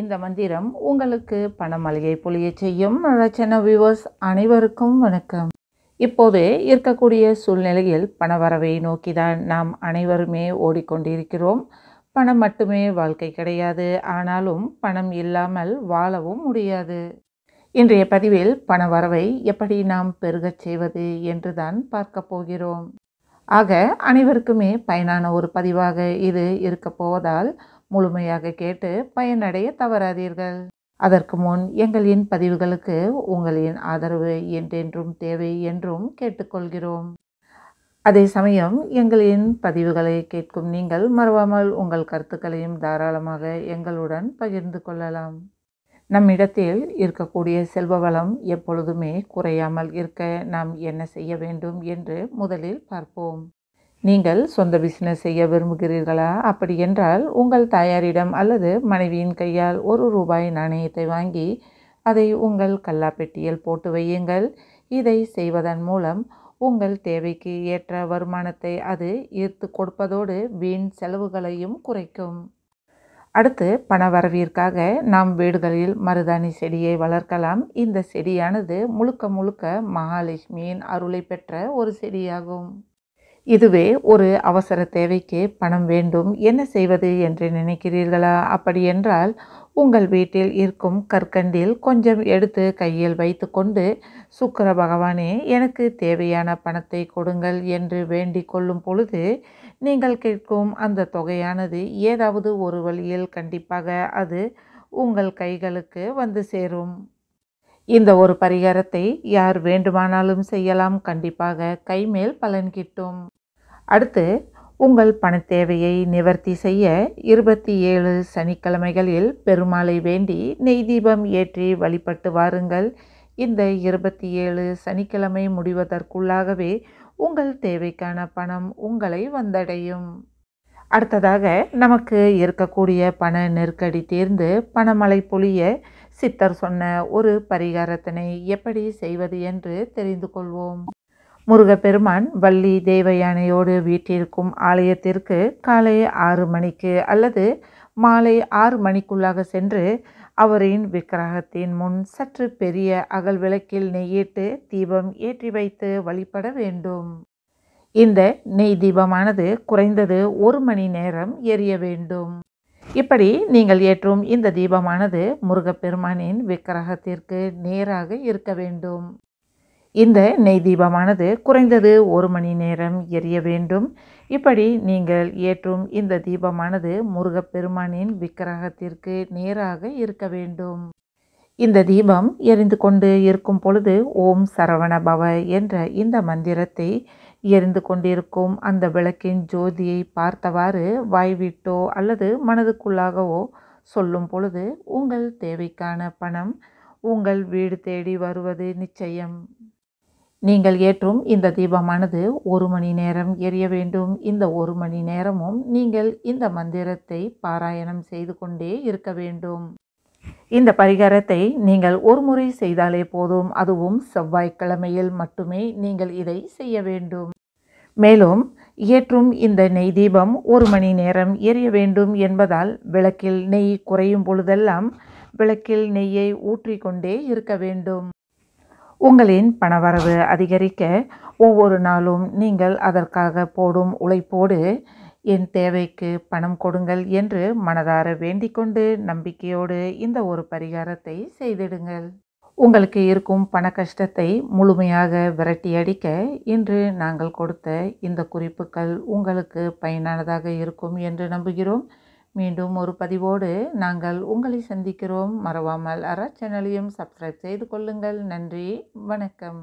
இந்த மந்திரம் உங்களுக்கு பணமலையை பொழிய செய்யும் ரச்சன விவர்ஸ் அனைவருக்கும் வணக்கம் இப்போது இருக்கக்கூடிய சூழ்நிலையில் பணவரவை நோக்கி தான் நாம் அனைவருமே ஓடிக்கொண்டிருக்கிறோம் பணம் மட்டுமே வாழ்க்கை கிடையாது ஆனாலும் பணம் இல்லாமல் வாழவும் முடியாது இன்றைய பதிவில் வரவை எப்படி நாம் பெருகச் செய்வது என்று தான் பார்க்க போகிறோம் ஆக அனைவருக்குமே பயனான ஒரு பதிவாக இது இருக்க போவதால் முழுமையாக கேட்டு பயனடைய தவறாதீர்கள் அதற்கு முன் எங்களின் பதிவுகளுக்கு உங்களின் ஆதரவு என்றென்றும் தேவை என்றும் கேட்டுக்கொள்கிறோம் அதே சமயம் எங்களின் பதிவுகளை கேட்கும் நீங்கள் மறவாமல் உங்கள் கருத்துக்களையும் தாராளமாக எங்களுடன் பகிர்ந்து கொள்ளலாம் நம்மிடத்தில் இருக்கக்கூடிய செல்வ வளம் எப்பொழுதுமே குறையாமல் இருக்க நாம் என்ன செய்ய வேண்டும் என்று முதலில் பார்ப்போம் நீங்கள் சொந்த பிஸ்னஸ் செய்ய விரும்புகிறீர்களா அப்படி என்றால் உங்கள் தாயாரிடம் அல்லது மனைவியின் கையால் ஒரு ரூபாய் நாணயத்தை வாங்கி அதை உங்கள் கல்லாப்பெட்டியில் போட்டு வையுங்கள் இதை செய்வதன் மூலம் உங்கள் தேவைக்கு ஏற்ற வருமானத்தை அது ஈர்த்து கொடுப்பதோடு வீண் செலவுகளையும் குறைக்கும் அடுத்து பண வரவிற்காக நாம் வீடுகளில் மருதாணி செடியை வளர்க்கலாம் இந்த செடியானது முழுக்க முழுக்க மகாலட்சுமியின் அருளை பெற்ற ஒரு செடியாகும் இதுவே ஒரு அவசர தேவைக்கு பணம் வேண்டும் என்ன செய்வது என்று நினைக்கிறீர்களா அப்படியென்றால் உங்கள் வீட்டில் இருக்கும் கற்கண்டில் கொஞ்சம் எடுத்து கையில் வைத்துக்கொண்டு சுக்கர பகவானே எனக்கு தேவையான பணத்தை கொடுங்கள் என்று வேண்டிக் கொள்ளும் பொழுது நீங்கள் கேட்கும் அந்த தொகையானது ஏதாவது ஒரு வழியில் கண்டிப்பாக அது உங்கள் கைகளுக்கு வந்து சேரும் இந்த ஒரு பரிகாரத்தை யார் வேண்டுமானாலும் செய்யலாம் கண்டிப்பாக கைமேல் பலன் கிட்டும் அடுத்து உங்கள் பண தேவையை நிவர்த்தி செய்ய இருபத்தி ஏழு சனிக்கிழமைகளில் பெருமாளை வேண்டி நெய் தீபம் ஏற்றி வழிபட்டு வாருங்கள் இந்த இருபத்தி ஏழு சனிக்கிழமை முடிவதற்குள்ளாகவே உங்கள் தேவைக்கான பணம் உங்களை வந்தடையும் அடுத்ததாக நமக்கு இருக்கக்கூடிய பண நெருக்கடி தேர்ந்து பணமலை பொழிய சித்தர் சொன்ன ஒரு பரிகாரத்தினை எப்படி செய்வது என்று தெரிந்து கொள்வோம் முருகப்பெருமான் வள்ளி தேவயானையோடு வீட்டிற்கும் ஆலயத்திற்கு காலை ஆறு மணிக்கு அல்லது மாலை ஆறு மணிக்குள்ளாக சென்று அவரின் விக்கிரகத்தின் முன் சற்று பெரிய அகல் விளக்கில் நெய்யிட்டு தீபம் ஏற்றி வைத்து வழிபட வேண்டும் இந்த நெய் தீபமானது குறைந்தது ஒரு மணி நேரம் எரிய வேண்டும் இப்படி நீங்கள் ஏற்றும் இந்த தீபமானது முருகப்பெருமானின் விக்கிரகத்திற்கு நேராக இருக்க வேண்டும் இந்த நெய் தீபமானது குறைந்தது ஒரு மணி நேரம் எரிய வேண்டும் இப்படி நீங்கள் ஏற்றும் இந்த தீபமானது முருகப்பெருமானின் விக்கிரகத்திற்கு நேராக இருக்க வேண்டும் இந்த தீபம் எரிந்து கொண்டு இருக்கும் பொழுது ஓம் சரவண பவ என்ற இந்த மந்திரத்தை எரிந்து கொண்டிருக்கும் அந்த விளக்கின் ஜோதியை பார்த்தவாறு வாய்விட்டோ அல்லது மனதுக்குள்ளாகவோ சொல்லும் பொழுது உங்கள் தேவைக்கான பணம் உங்கள் வீடு தேடி வருவது நிச்சயம் நீங்கள் ஏற்றும் இந்த தீபமானது ஒரு மணி நேரம் எரிய வேண்டும் இந்த ஒரு மணி நேரமும் நீங்கள் இந்த மந்திரத்தை பாராயணம் செய்து கொண்டே இருக்க வேண்டும் இந்த பரிகாரத்தை நீங்கள் ஒரு முறை செய்தாலே போதும் அதுவும் செவ்வாய்க்கிழமையில் மட்டுமே நீங்கள் இதை செய்ய வேண்டும் மேலும் ஏற்றும் இந்த நெய் தீபம் ஒரு மணி நேரம் எரிய வேண்டும் என்பதால் விளக்கில் நெய் குறையும் பொழுதெல்லாம் விளக்கில் நெய்யை ஊற்றிக்கொண்டே இருக்க வேண்டும் உங்களின் பணவரவு அதிகரிக்க ஒவ்வொரு நாளும் நீங்கள் அதற்காக போடும் உழைப்போடு என் தேவைக்கு பணம் கொடுங்கள் என்று மனதார வேண்டிக்கொண்டு நம்பிக்கையோடு இந்த ஒரு பரிகாரத்தை செய்திடுங்கள் உங்களுக்கு இருக்கும் பண கஷ்டத்தை முழுமையாக விரட்டி அடிக்க இன்று நாங்கள் கொடுத்த இந்த குறிப்புகள் உங்களுக்கு பயனானதாக இருக்கும் என்று நம்புகிறோம் மீண்டும் ஒரு பதிவோடு நாங்கள் உங்களை சந்திக்கிறோம் மறவாமல் அற சேனலையும் சப்ஸ்கிரைப் செய்து கொள்ளுங்கள் நன்றி வணக்கம்